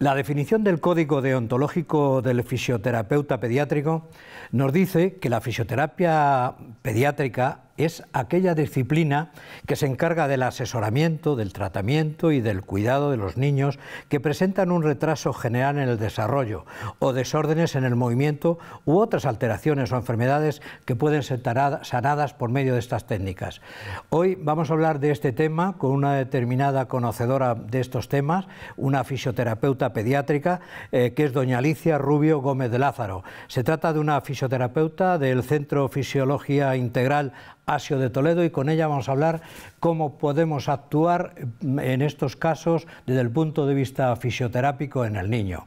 La definición del código deontológico del fisioterapeuta pediátrico nos dice que la fisioterapia pediátrica es aquella disciplina que se encarga del asesoramiento, del tratamiento y del cuidado de los niños que presentan un retraso general en el desarrollo o desórdenes en el movimiento u otras alteraciones o enfermedades que pueden ser sanadas por medio de estas técnicas. Hoy vamos a hablar de este tema con una determinada conocedora de estos temas, una fisioterapeuta pediátrica eh, que es doña Alicia Rubio Gómez de Lázaro. Se trata de una fisioterapeuta del Centro Fisiología Integral Asio de Toledo y con ella vamos a hablar cómo podemos actuar mm, en estos casos desde el punto de vista fisioterápico en el niño.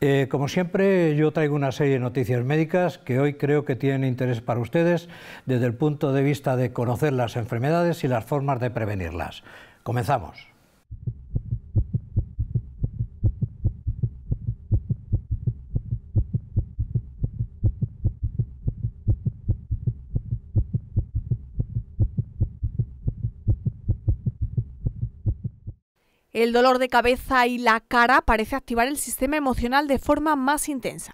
Eh, como siempre, yo traigo una serie de noticias médicas que hoy creo que tienen interés para ustedes desde el punto de vista de conocer las enfermedades y las formas de prevenirlas. Comenzamos. El dolor de cabeza y la cara parece activar el sistema emocional de forma más intensa.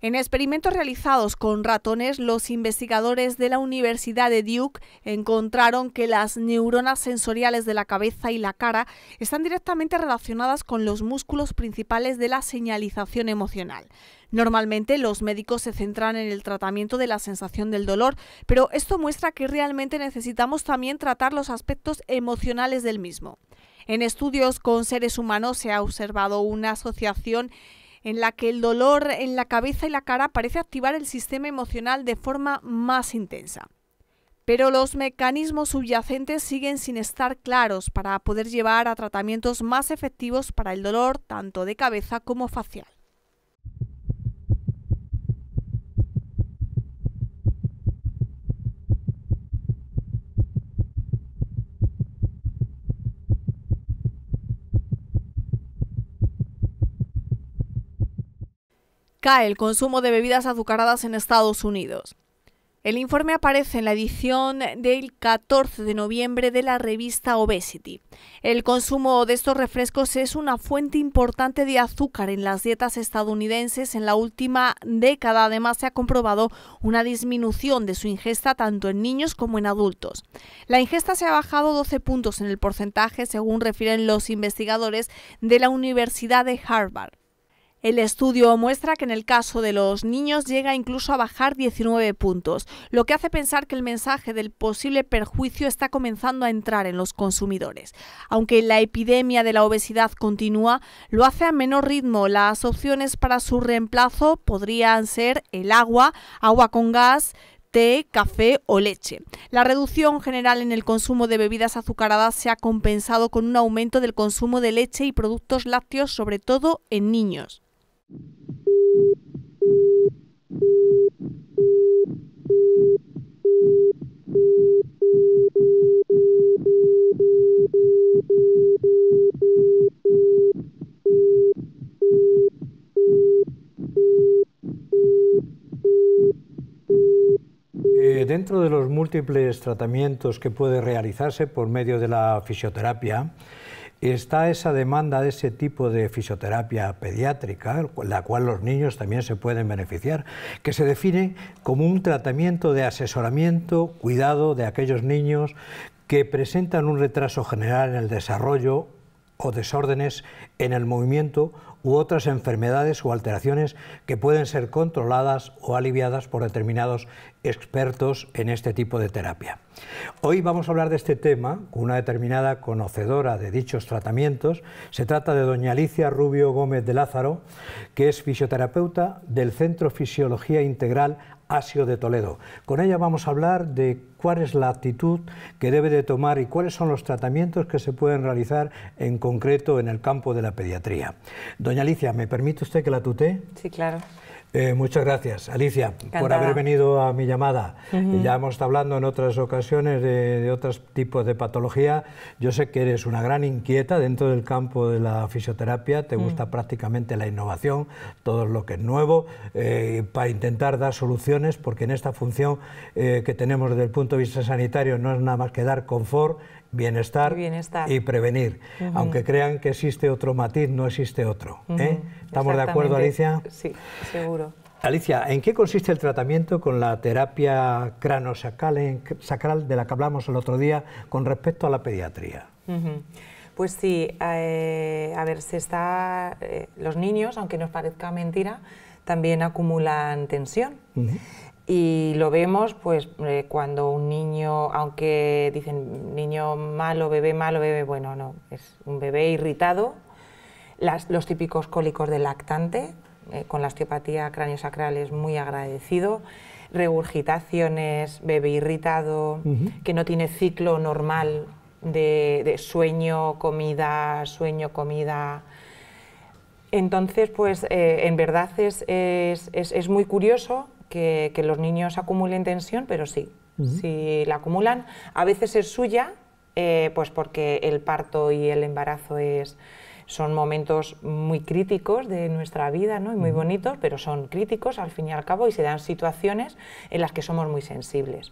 En experimentos realizados con ratones, los investigadores de la Universidad de Duke encontraron que las neuronas sensoriales de la cabeza y la cara están directamente relacionadas con los músculos principales de la señalización emocional. Normalmente los médicos se centran en el tratamiento de la sensación del dolor, pero esto muestra que realmente necesitamos también tratar los aspectos emocionales del mismo. En estudios con seres humanos se ha observado una asociación en la que el dolor en la cabeza y la cara parece activar el sistema emocional de forma más intensa. Pero los mecanismos subyacentes siguen sin estar claros para poder llevar a tratamientos más efectivos para el dolor tanto de cabeza como facial. cae el consumo de bebidas azucaradas en Estados Unidos. El informe aparece en la edición del 14 de noviembre de la revista Obesity. El consumo de estos refrescos es una fuente importante de azúcar en las dietas estadounidenses. En la última década, además, se ha comprobado una disminución de su ingesta tanto en niños como en adultos. La ingesta se ha bajado 12 puntos en el porcentaje, según refieren los investigadores de la Universidad de Harvard. El estudio muestra que en el caso de los niños llega incluso a bajar 19 puntos, lo que hace pensar que el mensaje del posible perjuicio está comenzando a entrar en los consumidores. Aunque la epidemia de la obesidad continúa, lo hace a menor ritmo. Las opciones para su reemplazo podrían ser el agua, agua con gas, té, café o leche. La reducción general en el consumo de bebidas azucaradas se ha compensado con un aumento del consumo de leche y productos lácteos, sobre todo en niños. Eh, dentro de los múltiples tratamientos que puede realizarse por medio de la fisioterapia, está esa demanda de ese tipo de fisioterapia pediátrica, la cual los niños también se pueden beneficiar, que se define como un tratamiento de asesoramiento, cuidado de aquellos niños que presentan un retraso general en el desarrollo o desórdenes en el movimiento u otras enfermedades o alteraciones que pueden ser controladas o aliviadas por determinados expertos en este tipo de terapia. Hoy vamos a hablar de este tema con una determinada conocedora de dichos tratamientos. Se trata de doña Alicia Rubio Gómez de Lázaro, que es fisioterapeuta del Centro Fisiología Integral Asio de Toledo. Con ella vamos a hablar de cuál es la actitud que debe de tomar y cuáles son los tratamientos que se pueden realizar en concreto en el campo de la pediatría. Doña Alicia, ¿me permite usted que la tutee? Sí, claro. Eh, muchas gracias, Alicia, por haber venido a mi llamada. Ya hemos estado hablando en otras ocasiones de, otros tipos de patología. Yo sé que eres una gran inquieta dentro del campo de la fisioterapia, te mm. gusta prácticamente la innovación, todo lo que es nuevo, eh, para intentar dar soluciones, porque en esta función eh, que tenemos desde el punto de vista sanitario no es nada más que dar confort bienestar, y, prevenir. Aunque crean que existe otro matiz, no existe otro. ¿eh? ¿Estamos de acuerdo, Alicia? Sí, seguro. Alicia, ¿en qué consiste el tratamiento con la terapia cranosacral sacral de la que hablamos el otro día con respecto a la pediatría? Pues sí, eh, a ver, se está, eh, los niños, aunque nos parezca mentira, también acumulan tensión. Y lo vemos pues eh, cuando un niño, aunque dicen niño malo, bebé malo, bebé bueno, no, es un bebé irritado, los típicos cólicos del lactante, eh, con la osteopatía cráneo-sacral es muy agradecido, regurgitaciones, bebé irritado, que no tiene ciclo normal de, sueño, comida, sueño, comida. Entonces, pues eh, en verdad es muy curioso que, los niños acumulen tensión, pero sí, si la acumulan, a veces es suya, eh, pues porque el parto y el embarazo es, son momentos muy críticos de nuestra vida ¿no? y muy bonitos, pero son críticos al fin y al cabo y se dan situaciones en las que somos muy sensibles.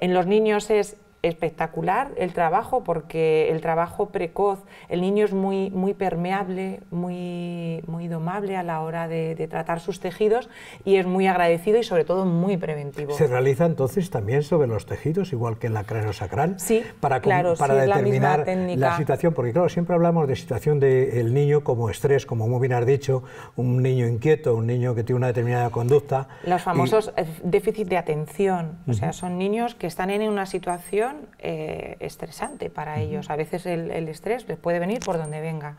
En los niños es espectacular el trabajo porque el trabajo precoz, el niño es muy, muy permeable, muy, muy domable a la hora de, tratar sus tejidos y es muy agradecido y sobre todo muy preventivo. Se realiza entonces también sobre los tejidos, igual que en la sacral sí, para, para determinar la, situación, porque claro, siempre hablamos de situación del niño como estrés, como muy bien has dicho, un niño inquieto, un niño que tiene una determinada conducta. Los famosos eh, déficit de atención, o sea, son niños que están en una situación eh, estresante para ellos. A veces el, estrés les puede venir por donde venga.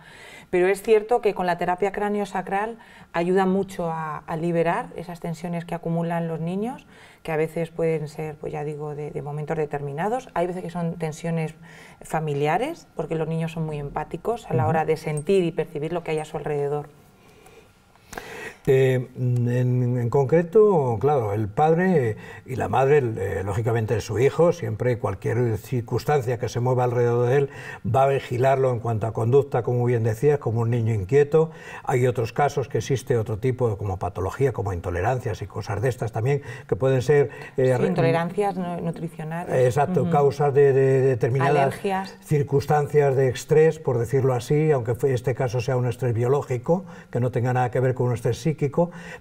Pero es cierto que con la terapia cráneo-sacral ayuda mucho a, liberar esas tensiones que acumulan los niños, que a veces pueden ser, pues ya digo, de momentos determinados. Hay veces que son tensiones familiares, porque los niños son muy empáticos a la hora de sentir y percibir lo que hay a su alrededor. Este, en, concreto, claro, el padre y la madre, eh, lógicamente su hijo, siempre cualquier circunstancia que se mueva alrededor de él va a vigilarlo en cuanto a conducta, como bien decías, como un niño inquieto. Hay otros casos que existe otro tipo, como patología, como intolerancias y cosas de estas también, que pueden ser... Eh, intolerancias nutricionales. Exacto, causas de, de determinadas circunstancias de estrés, por decirlo así, aunque este caso sea un estrés biológico, que no tenga nada que ver con un estrés psíquico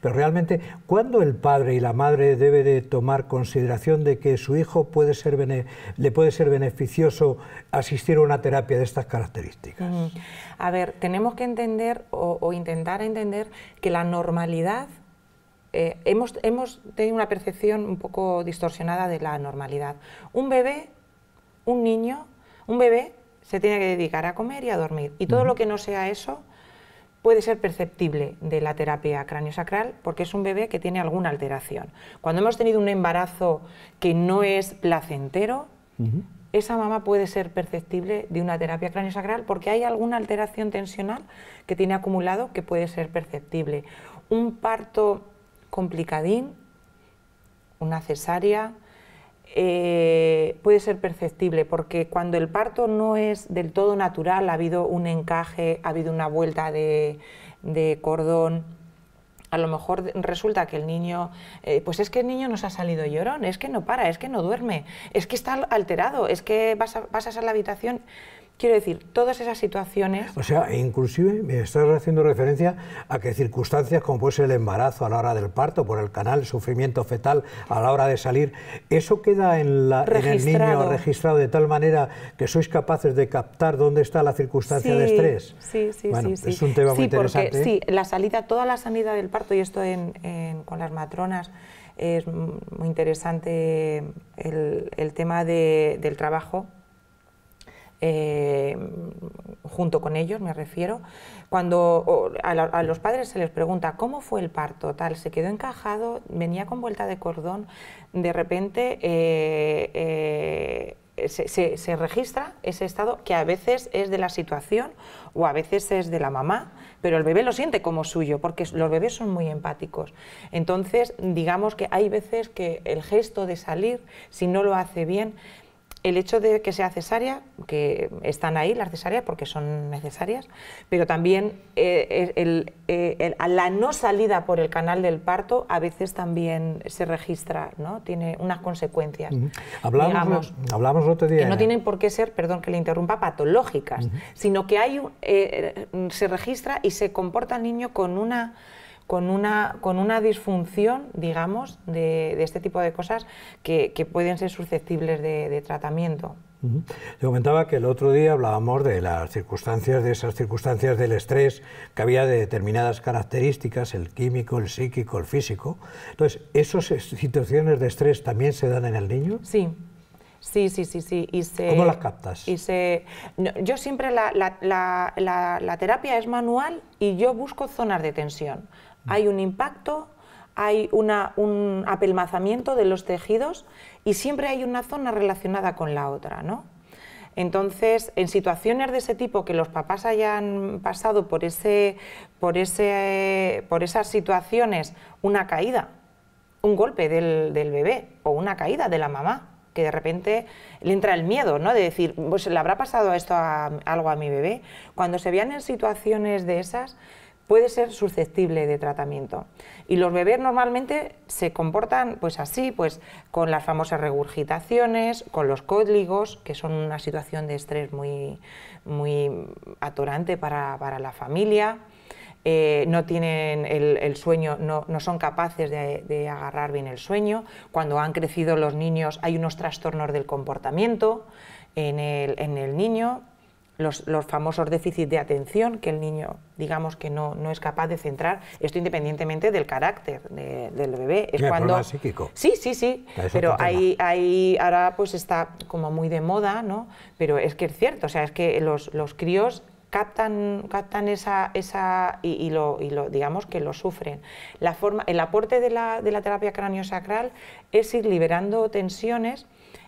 pero realmente, ¿cuándo el padre y la madre debe de tomar consideración de que su hijo puede ser le puede ser beneficioso asistir a una terapia de estas características? A ver, tenemos que entender o, intentar entender que la normalidad eh, hemos, tenido una percepción un poco distorsionada de la normalidad. Un bebé, un niño, un bebé se tiene que dedicar a comer y a dormir. Y todo lo que no sea eso puede ser perceptible de la terapia craniosacral porque es un bebé que tiene alguna alteración. Cuando hemos tenido un embarazo que no es placentero, esa mamá puede ser perceptible de una terapia craniosacral porque hay alguna alteración tensional que tiene acumulado que puede ser perceptible. Un parto complicadín, una cesárea, eh, puede ser perceptible, porque cuando el parto no es del todo natural, ha habido un encaje, ha habido una vuelta de, cordón, a lo mejor resulta que el niño, eh, pues es que el niño nos ha salido llorón, es que no para, es que no duerme, es que está alterado, es que vas a, a la habitación. Quiero decir, todas esas situaciones... O sea, e inclusive me estás haciendo referencia a que circunstancias como puede ser el embarazo a la hora del parto, por el canal, el sufrimiento fetal a la hora de salir, eso queda en, la, el niño registrado de tal manera que sois capaces de captar dónde está la circunstancia de estrés. Sí, sí, bueno, sí, Es un tema muy interesante. Porque, ¿eh? Sí, la salida, toda la sanidad del parto, y esto con las matronas, es muy interesante el, tema del trabajo eh, junto con ellos me refiero, cuando a, los padres se les pregunta cómo fue el parto, tal, se quedó encajado, venía con vuelta de cordón, de repente eh, eh, se registra ese estado que a veces es de la situación o a veces es de la mamá, pero el bebé lo siente como suyo, porque los bebés son muy empáticos. Entonces, digamos que hay veces que el gesto de salir, si no lo hace bien, el hecho de que sea cesárea, que están ahí las cesáreas porque son necesarias, pero también eh, el, eh, la no salida por el canal del parto a veces también se registra, ¿no? tiene unas consecuencias. hablamos, otro día. Que no tienen por qué ser, perdón que le interrumpa, patológicas, sino que hay, eh, se registra y se comporta el niño con una con una, con una disfunción, digamos, de, de este tipo de cosas que, que pueden ser susceptibles de, tratamiento. Te comentaba que el otro día hablábamos de las circunstancias, de esas circunstancias del estrés que había de determinadas características, el químico, el psíquico, el físico. Entonces, ¿esas situaciones de estrés también se dan en el niño? Sí. Sí, sí, sí, Y se, ¿Cómo las captas? Y se, yo siempre la, la, la terapia es manual y yo busco zonas de tensión hay un impacto, hay un apelmazamiento de los tejidos y siempre hay una zona relacionada con la otra, ¿no? Entonces, en situaciones de ese tipo que los papás hayan pasado por, ese, por, ese, por esas situaciones, una caída, un golpe del, bebé o una caída de la mamá, que de repente le entra el miedo, ¿no? De decir, pues le habrá pasado esto a, algo a mi bebé. Cuando se vean en situaciones de esas, puede ser susceptible de tratamiento. Y los bebés normalmente se comportan pues así, pues con las famosas regurgitaciones, con los códigos, que son una situación de estrés muy, muy atorante para, la familia. Eh, no tienen el, sueño, no, son capaces de, agarrar bien el sueño. Cuando han crecido los niños hay unos trastornos del comportamiento en el, en el niño los, los famosos déficits de atención que el niño, digamos, que no, no es capaz de centrar. Esto independientemente del carácter del bebé. Es cuando... Sí, sí, sí. pero ahí, ahora pues está como muy de moda, ¿no? Pero es que es cierto, o sea, es que los, críos captan, captan esa, esa y, lo, lo, digamos que lo sufren. La forma, el aporte de la, de la terapia craniosacral es ir liberando tensiones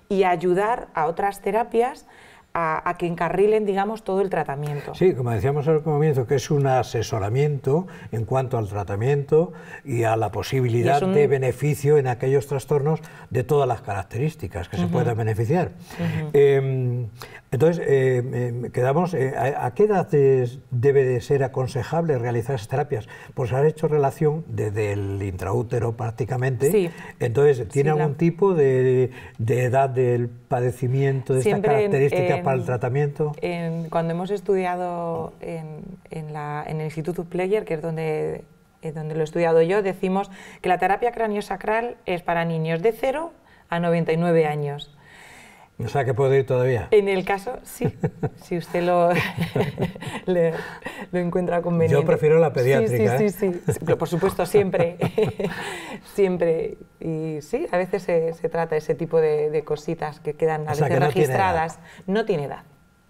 y ayudar a otras terapias a, que encarrilen, digamos, todo el tratamiento. Sí, como decíamos al comienzo, que es un asesoramiento en cuanto al tratamiento y a la posibilidad de beneficio en aquellos trastornos de todas las características que se puedan beneficiar. Em, entonces, em, em, quedamos, eh, ¿a, qué edad debe de ser aconsejable realizar esas terapias? Pues ha hecho relación desde el intraútero prácticamente, sí. entonces, ¿tiene algún tipo de, edad del padecimiento de esta eh, característica? para el tratamiento? cuando hemos estudiado en, el Instituto Player, que es donde donde lo he estudiado yo, decimos que la terapia craniosacral es para niños de 0 a 99 años. O sea que puedo ir todavía. En el caso, sí, si usted lo, lo encuentra conveniente. Yo prefiero la pediátrica. Sí, sí, ¿eh? sí, por supuesto, siempre. siempre. Y sí, a veces se, trata trata ese tipo de, cositas que quedan a veces registradas. no tiene edad.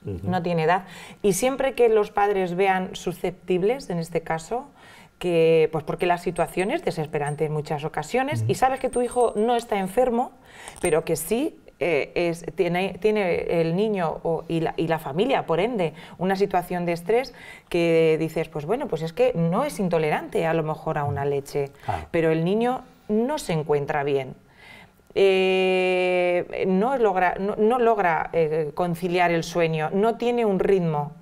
No tiene edad. Y siempre que los padres vean susceptibles, en este caso, que, pues porque la situación es desesperante en muchas ocasiones y sabes que tu hijo no está enfermo, pero que sí eh, tiene, tiene, el niño y, la, familia, por ende, una situación de estrés que dices, pues bueno, pues es que no es intolerante a lo mejor a una leche, pero el niño no se encuentra bien. Eh, no logra, no, logra eh, conciliar el sueño, no tiene un ritmo.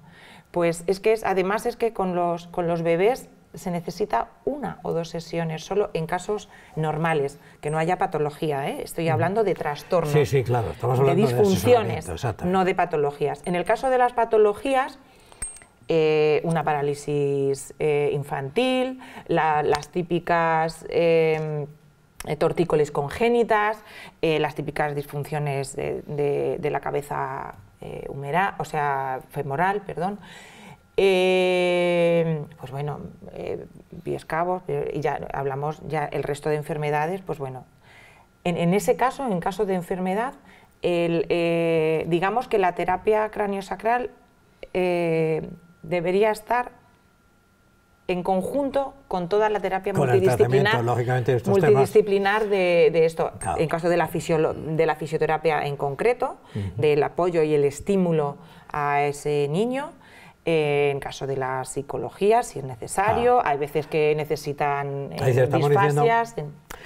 Pues es que es, además es que con los, con los bebés se necesita una o dos sesiones solo en casos normales, que no haya patología. ¿eh? Estoy hablando de trastornos, de disfunciones, no de patologías. En el caso de las patologías, eh, una parálisis eh, infantil, las típicas em, tortícolis congénitas, las típicas disfunciones de, de la cabeza humera, o sea, femoral, perdón pues bueno, eh, cabos y ya hablamos ya el resto de enfermedades, pues bueno. En, ese caso, en caso de enfermedad, eh, digamos que la terapia craniosacral eh, debería estar en conjunto con toda la terapia multidisciplinar, de, multidisciplinar de, esto, en caso de la, de la fisioterapia en concreto, del apoyo y el estímulo a ese niño, eh, en caso de la psicología, si es necesario. Ah. Hay veces que necesitan eh,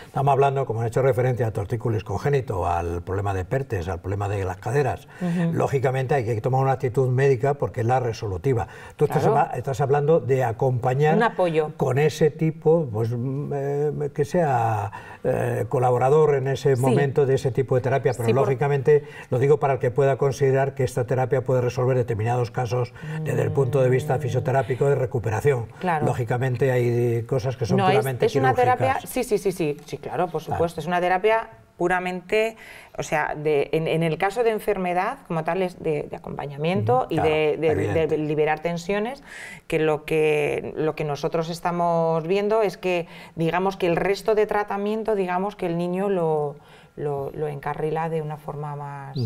estamos hablando, como han hecho referencia a tortícolis congénito, al problema de pertes, al problema de las caderas. Lógicamente hay que tomar una actitud médica porque es la resolutiva. Tú estás, hablando de acompañar con ese tipo, pues mm, eh, que sea eh, colaborador en ese momento de ese tipo de terapia, pero lógicamente lo digo para el que pueda considerar que esta terapia puede resolver determinados casos de de mm desde el punto de vista fisioterápico de recuperación. Lógicamente hay cosas que son puramente es, una terapia, sí, sí, sí, sí, sí, claro, por supuesto, es una terapia puramente, o sea, en, el caso de enfermedad, como tal, es de, acompañamiento mm, y de, de, liberar tensiones, que lo, que lo que nosotros estamos viendo es que, digamos, que el resto de tratamiento, digamos, que el niño lo lo, encarrila de una forma más...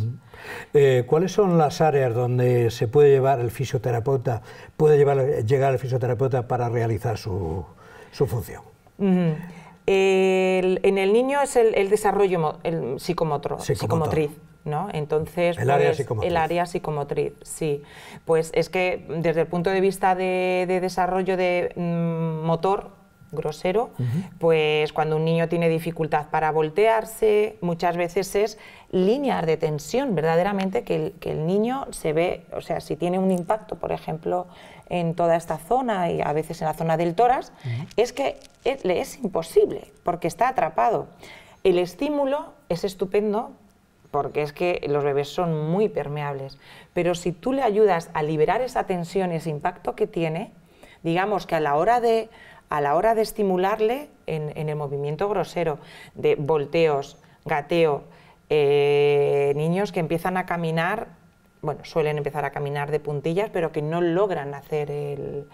Eh, ¿Cuáles son las áreas donde se puede llevar el fisioterapeuta, puede llevar, llegar el fisioterapeuta para realizar su, su función? en el niño es el, desarrollo el psicomotriz. ¿No? Entonces, el, área pues, psicomotriz. el área psicomotriz, sí. Pues es que desde el punto de vista de, desarrollo de mm, motor, grosero, pues cuando un niño tiene dificultad para voltearse, muchas veces es líneas de tensión, verdaderamente, que el, niño se ve, o sea, si tiene un impacto, por ejemplo, en toda esta zona y a veces en la zona del tórax, es que e, le es imposible, porque está atrapado. El estímulo es estupendo, porque es que los bebés son muy permeables. Pero si tú le ayudas a liberar esa tensión, ese impacto que tiene, digamos que a la hora de, a la hora de estimularle en, el movimiento grosero, de volteos, gateo, eh, niños que empiezan a caminar, bueno, suelen empezar a caminar de puntillas, pero que no logran hacer el,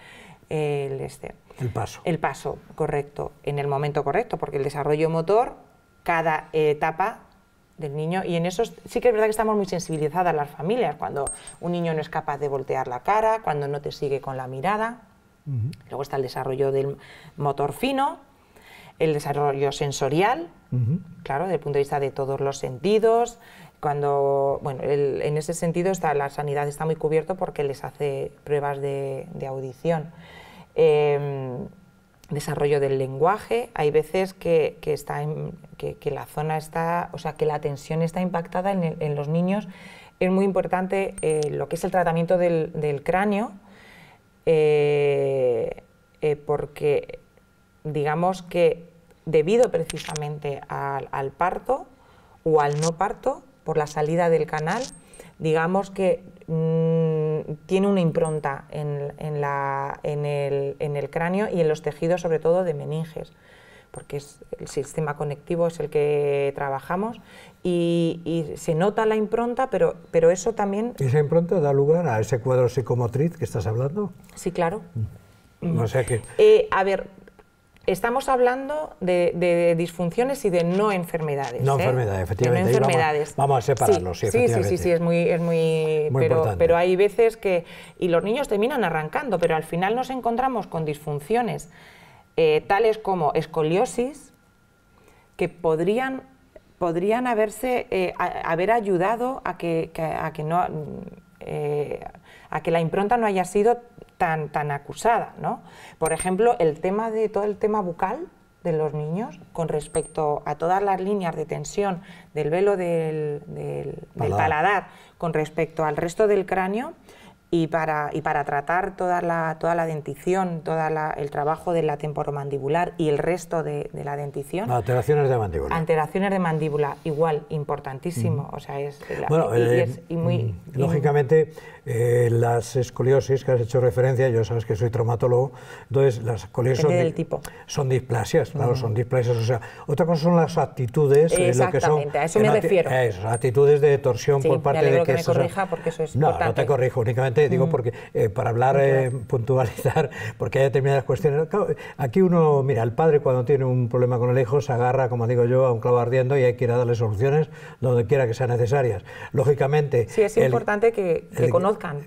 este, el paso. El paso, correcto, en el momento correcto, porque el desarrollo motor, cada etapa del niño, y en eso sí que es verdad que estamos muy sensibilizadas las familias, cuando un niño no es capaz de voltear la cara, cuando no te sigue con la mirada, Luego está el desarrollo del motor fino, el desarrollo sensorial, claro, desde el punto de vista de todos los sentidos. Cuando, bueno, en ese sentido está, la sanidad está muy cubierta porque les hace pruebas de, audición. Em, desarrollo del lenguaje, hay veces que, está que, la zona está, o sea, que la atención está impactada en, los niños. Es muy importante eh, lo que es el tratamiento del cráneo, eh, eh, porque digamos que debido precisamente al, parto o al no parto, por la salida del canal, digamos que mm, tiene una impronta en, el, en, el, cráneo y en los tejidos, sobre todo de meninges, porque es el sistema conectivo es el que trabajamos y, se nota la impronta, pero, pero eso también... esa impronta da lugar a ese cuadro psicomotriz que estás hablando? Sí, claro. Mm. Eh, a ver, estamos hablando de, disfunciones y de no enfermedades. No ¿eh? enfermedades, efectivamente. enfermedades. Vamos, a separarlos, sí, sí, sí, sí, es muy... Es muy, pero, pero hay veces que... Y los niños terminan arrancando, pero al final nos encontramos con disfunciones eh, tales como escoliosis, que podrían podrían haberse eh, haber ayudado a que, a que no eh, la impronta no haya sido tan acusada, ¿no? Por ejemplo, el tema de todo el tema bucal de los niños con respecto a todas las líneas de tensión del velo del paladar con respecto al resto del cráneo y para, y para tratar toda la, toda la dentición, todo el trabajo de la temporomandibular y el resto de, la dentición. alteraciones de mandíbula. Alteraciones de mandíbula, igual, importantísimo. Mm. O sea, es, bueno, eh, mm, muy... Lógicamente, eh, las escoliosis que has hecho referencia, yo sabes que soy traumatólogo, entonces las escoliosis son, del tipo. son displasias, claro, son displasias. O sea, otra cosa son las actitudes, eh, exactamente, a eso me refiero. actitudes de torsión por parte de que. No, no te corrijo, únicamente digo mm. porque eh, para hablar, puntualizar, porque hay determinadas cuestiones. aquí uno, mira, el padre cuando tiene un problema con el hijo se agarra, como digo yo, a un clavo ardiendo y hay que ir a darle soluciones donde quiera que sean necesarias. Lógicamente. Sí, es importante que, que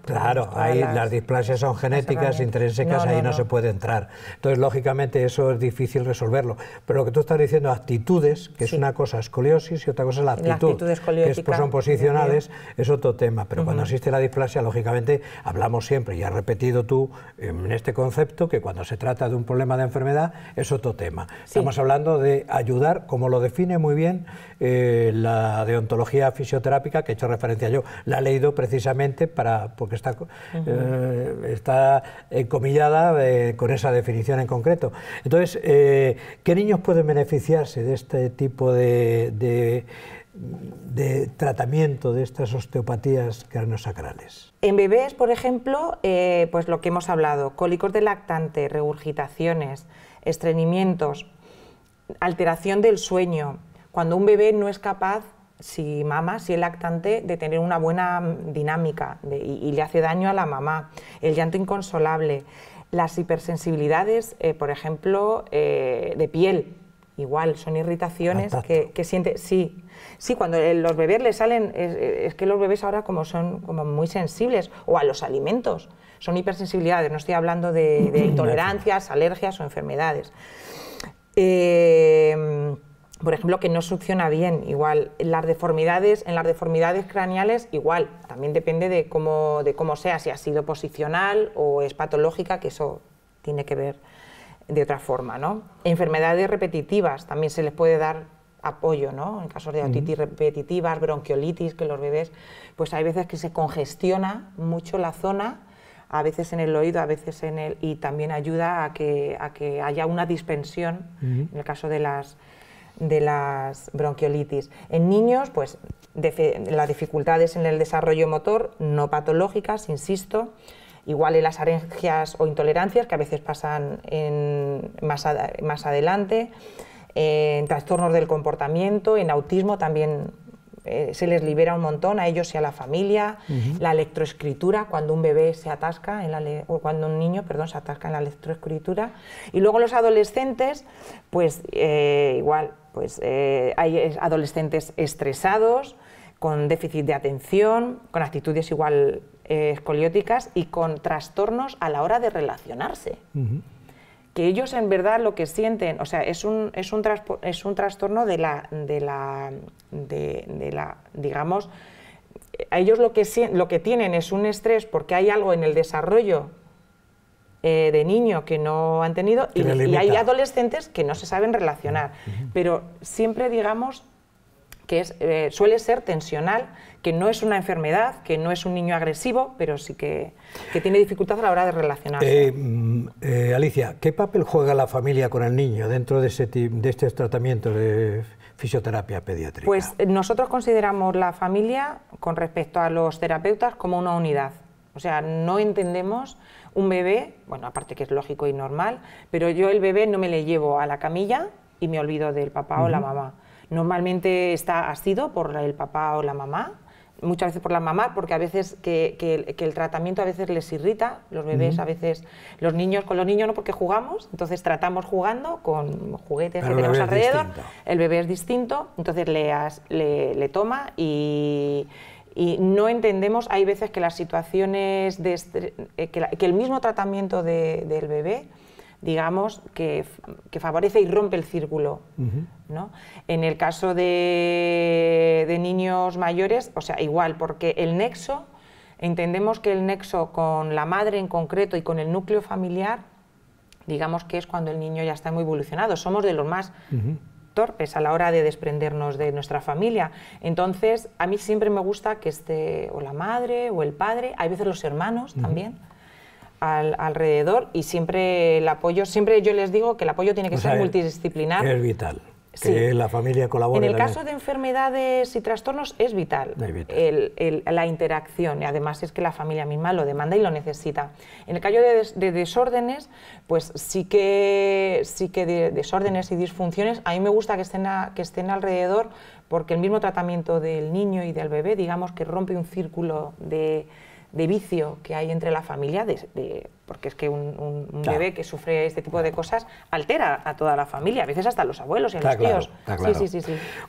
Claro, ahí las, displasias son genéticas, intrínsecas, ahí no, se puede entrar. Entonces, lógicamente, eso es difícil resolverlo. Pero lo que tú estás diciendo, actitudes, que es una cosa escoliosis y otra cosa es la actitud, que pues, son posicionales, es otro tema. Pero cuando existe la displasia, lógicamente, hablamos siempre, y has repetido tú en este concepto, que cuando se trata de un problema de enfermedad, es otro tema. Estamos hablando de ayudar, como lo define muy bien eh, la deontología fisioterápica, que he hecho referencia yo, la he leído precisamente para porque está, eh, está encomillada eh, con esa definición en concreto. Entonces, eh, ¿qué niños pueden beneficiarse de este tipo de, tratamiento de estas osteopatías carnosacrales? En bebés, por ejemplo, pues lo que hemos hablado, cólicos de lactante, regurgitaciones, estreñimientos, alteración del sueño, cuando un bebé no es capaz si mamá, si el lactante, de tener una buena dinámica y, le hace daño a la mamá, el llanto inconsolable, las hipersensibilidades, eh, por ejemplo, eh, de piel. Igual, son irritaciones que, siente. Sí, sí, cuando eh, los bebés le salen, es, que los bebés ahora como son como muy sensibles, o a los alimentos, son hipersensibilidades, no estoy hablando de, intolerancias, alergias o enfermedades por ejemplo, que no succiona bien, igual. Las deformidades, en las deformidades craneales, igual. También depende de cómo, de cómo sea, si ha sido posicional o es patológica, que eso tiene que ver de otra forma, ¿no? Enfermedades repetitivas también se les puede dar apoyo, ¿no? En casos de otitis repetitivas, bronquiolitis, que los bebés, pues hay veces que se congestiona mucho la zona, a veces en el oído, a veces en el... y también ayuda a que, a que haya una dispensión, en el caso de las de las bronquiolitis. En niños, pues las dificultades en el desarrollo motor no patológicas, insisto, igual en las arengias o intolerancias que a veces pasan más, adelante, en trastornos del comportamiento, en autismo también eh, se les libera un montón a ellos y a la familia, la electroescritura, cuando un bebé se atasca, en o cuando un niño, perdón, se atasca en la electroescritura, y luego los adolescentes, pues eh, igual pues eh, hay eh, adolescentes estresados, con déficit de atención, con actitudes igual eh, escolióticas y con trastornos a la hora de relacionarse. Que ellos en verdad lo que sienten, o sea, es un, es un, es un trastorno de la, de la, de, de la digamos, a ellos lo que, lo que tienen es un estrés porque hay algo en el desarrollo eh, de niño que no han tenido y, hay adolescentes que no se saben relacionar. Pero siempre digamos que eh, suele ser tensional, que no es una enfermedad, que no es un niño agresivo, pero sí que, que tiene dificultad a la hora de relacionarse. Eh, mm, Alicia, ¿qué papel juega la familia con el niño dentro de, ese, de este tratamiento de fisioterapia pediátrica? Pues nosotros consideramos la familia, con respecto a los terapeutas, como una unidad. O sea, no entendemos un bebé, bueno, aparte que es lógico y normal, pero yo el bebé no me le llevo a la camilla y me olvido del papá o la mamá. Normalmente está asido por el papá o la mamá, muchas veces por la mamá, porque a veces que, el tratamiento a veces les irrita, los bebés a veces, los niños, con los niños no porque jugamos, entonces tratamos jugando con juguetes que tenemos alrededor, el bebé es distinto, entonces le toma y y no entendemos, hay veces que las situaciones, de eh, que, el mismo tratamiento del bebé, digamos, que, favorece y rompe el círculo. ¿no? En el caso de, niños mayores, o sea, igual, porque el nexo, entendemos que el nexo con la madre en concreto y con el núcleo familiar, digamos que es cuando el niño ya está muy evolucionado, somos de los más torpes a la hora de desprendernos de nuestra familia. Entonces, a mí siempre me gusta que esté o la madre o el padre, hay veces los hermanos también. Al, alrededor y siempre el apoyo, siempre yo les digo que el apoyo tiene que ser multidisciplinar. Es vital la familia colabore. En el caso de enfermedades y trastornos es vital, la interacción, y además es que la familia misma lo demanda y lo necesita. En el caso de, desórdenes, pues sí que, sí que desórdenes y disfunciones, a mí me gusta que estén, que estén alrededor porque el mismo tratamiento del niño y del bebé, digamos que rompe un círculo de, vicio que hay entre la familia, de porque es que un, bebé que sufre este tipo de cosas altera a toda la familia, a veces hasta a los abuelos y a los tíos.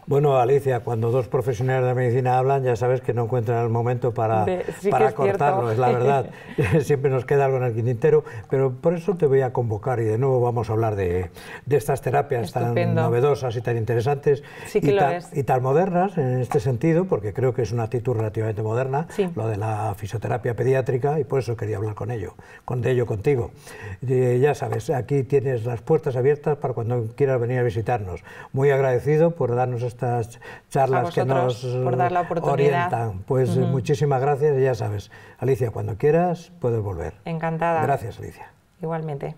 Bueno, Alicia, cuando dos profesionales de medicina hablan, ya sabes que no encuentran el momento para, para cortarlo, es la verdad. Siempre nos queda algo en el quintintero, pero por eso te voy a convocar y de nuevo vamos a hablar de, estas terapias tan novedosas y tan interesantes y, tan, modernas en este sentido, porque creo que es una actitud relativamente moderna, lo de la fisioterapia pediátrica, y por eso quería hablar con ello, de ello contigo. Eh, ya sabes, aquí tienes las puertas abiertas para cuando quieras venir a visitarnos. Muy agradecido por darnos estas charlas que nos eh, orientan. Pues eh, muchísimas gracias ya sabes, Alicia, cuando quieras puedes volver. Encantada. Gracias, Alicia. Igualmente.